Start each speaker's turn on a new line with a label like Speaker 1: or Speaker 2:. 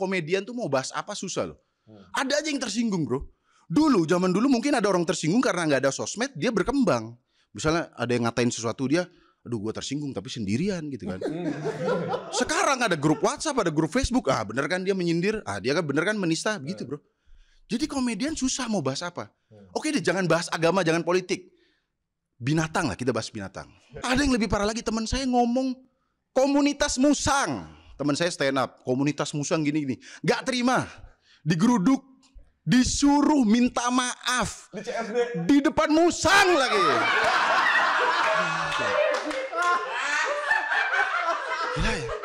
Speaker 1: komedian tuh mau bahas apa susah loh. Hmm. Ada aja yang tersinggung bro. Dulu zaman dulu mungkin ada orang tersinggung karena nggak ada sosmed dia berkembang. Misalnya ada yang ngatain sesuatu dia, aduh gue tersinggung tapi sendirian gitu kan. Hmm. Sekarang ada grup WhatsApp, ada grup Facebook, ah bener kan dia menyindir, ah dia kan bener kan menista, gitu hmm. bro. Jadi komedian susah mau bahas apa. Hmm. Oke deh jangan bahas agama, jangan politik. Binatang lah kita bahas binatang. Ya. Ada yang lebih parah lagi teman saya ngomong komunitas musang teman saya stand up, komunitas musang gini-gini. nggak terima, digeruduk, disuruh minta maaf. Di depan musang lagi.
Speaker 2: Ya.